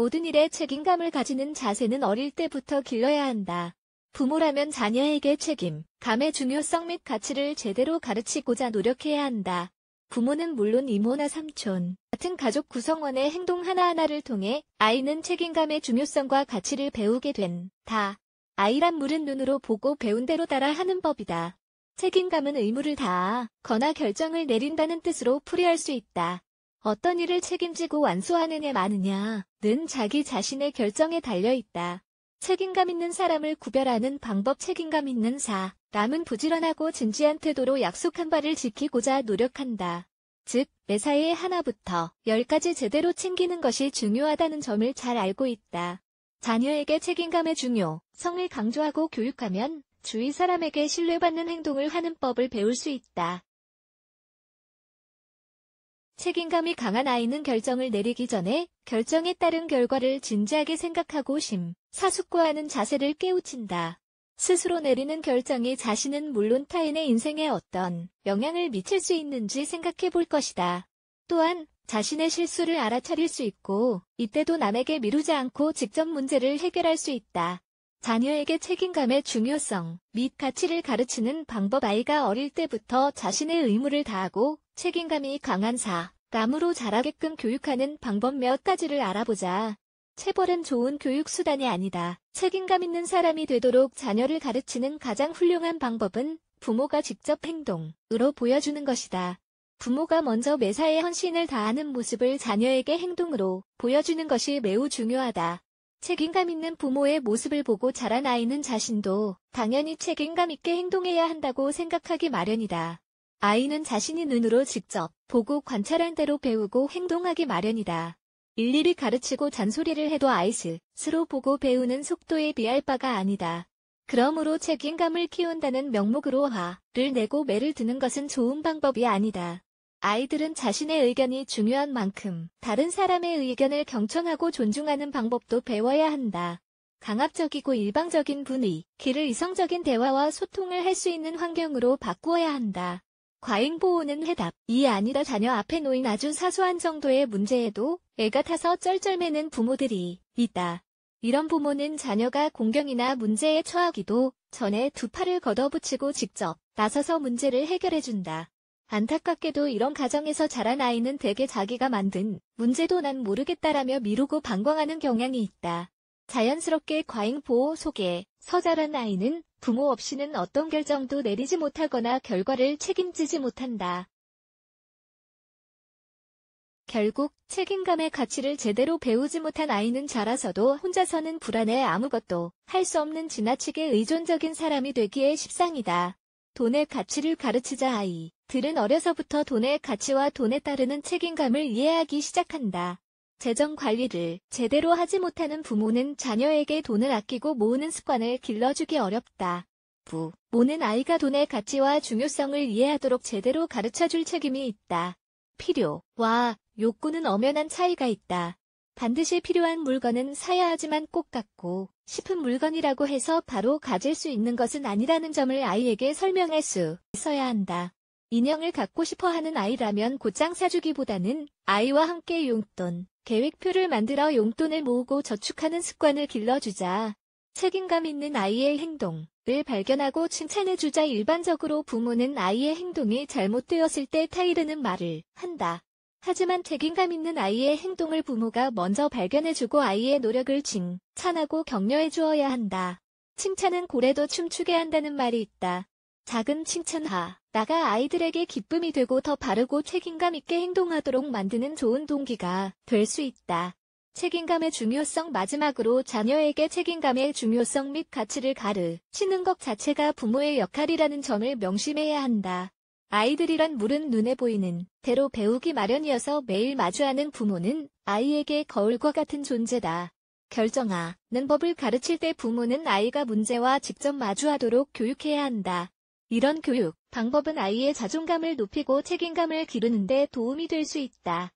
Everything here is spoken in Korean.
모든 일에 책임감을 가지는 자세는 어릴 때부터 길러야 한다. 부모라면 자녀에게 책임, 감의 중요성 및 가치를 제대로 가르치고자 노력해야 한다. 부모는 물론 이모나 삼촌, 같은 가족 구성원의 행동 하나하나를 통해 아이는 책임감의 중요성과 가치를 배우게 된다. 아이란 물은 눈으로 보고 배운 대로 따라 하는 법이다. 책임감은 의무를 다하거나 결정을 내린다는 뜻으로 풀이할 수 있다. 어떤 일을 책임지고 완수하는 애 많으냐는 자기 자신의 결정에 달려있다. 책임감 있는 사람을 구별하는 방법 책임감 있는 사. 남은 부지런하고 진지한 태도로 약속한 바를 지키고자 노력한다. 즉, 매사에 하나부터 열까지 제대로 챙기는 것이 중요하다는 점을 잘 알고 있다. 자녀에게 책임감의 중요, 성을 강조하고 교육하면 주위 사람에게 신뢰받는 행동을 하는 법을 배울 수 있다. 책임감이 강한 아이는 결정을 내리기 전에 결정에 따른 결과를 진지하게 생각하고 심, 사숙고하는 자세를 깨우친다. 스스로 내리는 결정이 자신은 물론 타인의 인생에 어떤 영향을 미칠 수 있는지 생각해 볼 것이다. 또한 자신의 실수를 알아차릴 수 있고 이때도 남에게 미루지 않고 직접 문제를 해결할 수 있다. 자녀에게 책임감의 중요성 및 가치를 가르치는 방법 아이가 어릴 때부터 자신의 의무를 다하고 책임감이 강한 사, 감으로 자라게끔 교육하는 방법 몇 가지를 알아보자. 체벌은 좋은 교육수단이 아니다. 책임감 있는 사람이 되도록 자녀를 가르치는 가장 훌륭한 방법은 부모가 직접 행동으로 보여주는 것이다. 부모가 먼저 매사에 헌신을 다하는 모습을 자녀에게 행동으로 보여주는 것이 매우 중요하다. 책임감 있는 부모의 모습을 보고 자란 아이는 자신도 당연히 책임감 있게 행동해야 한다고 생각하기 마련이다. 아이는 자신이 눈으로 직접 보고 관찰한 대로 배우고 행동하기 마련이다. 일일이 가르치고 잔소리를 해도 아이 스스로 보고 배우는 속도에 비할 바가 아니다. 그러므로 책임감을 키운다는 명목으로 화를 내고 매를 드는 것은 좋은 방법이 아니다. 아이들은 자신의 의견이 중요한 만큼 다른 사람의 의견을 경청하고 존중하는 방법도 배워야 한다. 강압적이고 일방적인 분위기를 이성적인 대화와 소통을 할 수 있는 환경으로 바꾸어야 한다. 과잉보호는 해답. 이 아니다 자녀 앞에 놓인 아주 사소한 정도의 문제에도 애가 타서 쩔쩔매는 부모들이 있다. 이런 부모는 자녀가 공경이나 문제에 처하기도 전에 두 팔을 걷어붙이고 직접 나서서 문제를 해결해준다. 안타깝게도 이런 가정에서 자란 아이는 대개 자기가 만든 문제도 난 모르겠다라며 미루고 방광하는 경향이 있다. 자연스럽게 과잉 보호 속에 서자란 아이는 부모 없이는 어떤 결정도 내리지 못하거나 결과를 책임지지 못한다. 결국 책임감의 가치를 제대로 배우지 못한 아이는 자라서도 혼자서는 불안해 아무것도 할 수 없는 지나치게 의존적인 사람이 되기에 십상이다. 돈의 가치를 가르치자 아이들은 어려서부터 돈의 가치와 돈에 따르는 책임감을 이해하기 시작한다. 재정 관리를 제대로 하지 못하는 부모는 자녀에게 돈을 아끼고 모으는 습관을 길러주기 어렵다. 부모는 아이가 돈의 가치와 중요성을 이해하도록 제대로 가르쳐줄 책임이 있다. 필요와 욕구는 엄연한 차이가 있다. 반드시 필요한 물건은 사야 하지만 꼭 갖고 싶은 물건이라고 해서 바로 가질 수 있는 것은 아니라는 점을 아이에게 설명할 수 있어야 한다. 인형을 갖고 싶어 하는 아이라면 곧장 사주기보다는 아이와 함께 용돈, 계획표를 만들어 용돈을 모으고 저축하는 습관을 길러주자. 책임감 있는 아이의 행동을 발견하고 칭찬해주자 일반적으로 부모는 아이의 행동이 잘못되었을 때 타이르는 말을 한다. 하지만 책임감 있는 아이의 행동을 부모가 먼저 발견해주고 아이의 노력을 칭찬하고 격려해주어야 한다. 칭찬은 고래도 춤추게 한다는 말이 있다. 작은 칭찬하. 나가 아이들에게 기쁨이 되고 더 바르고 책임감 있게 행동하도록 만드는 좋은 동기가 될 수 있다. 책임감의 중요성 마지막으로 자녀에게 책임감의 중요성 및 가치를 가르치는 것 자체가 부모의 역할이라는 점을 명심해야 한다. 아이들이란 물은 눈에 보이는 대로 배우기 마련이어서 매일 마주하는 부모는 아이에게 거울과 같은 존재다. 결정하는 법을 가르칠 때 부모는 아이가 문제와 직접 마주하도록 교육해야 한다. 이런 교육 방법은 아이의 자존감을 높이고 책임감을 기르는 데 도움이 될 수 있다.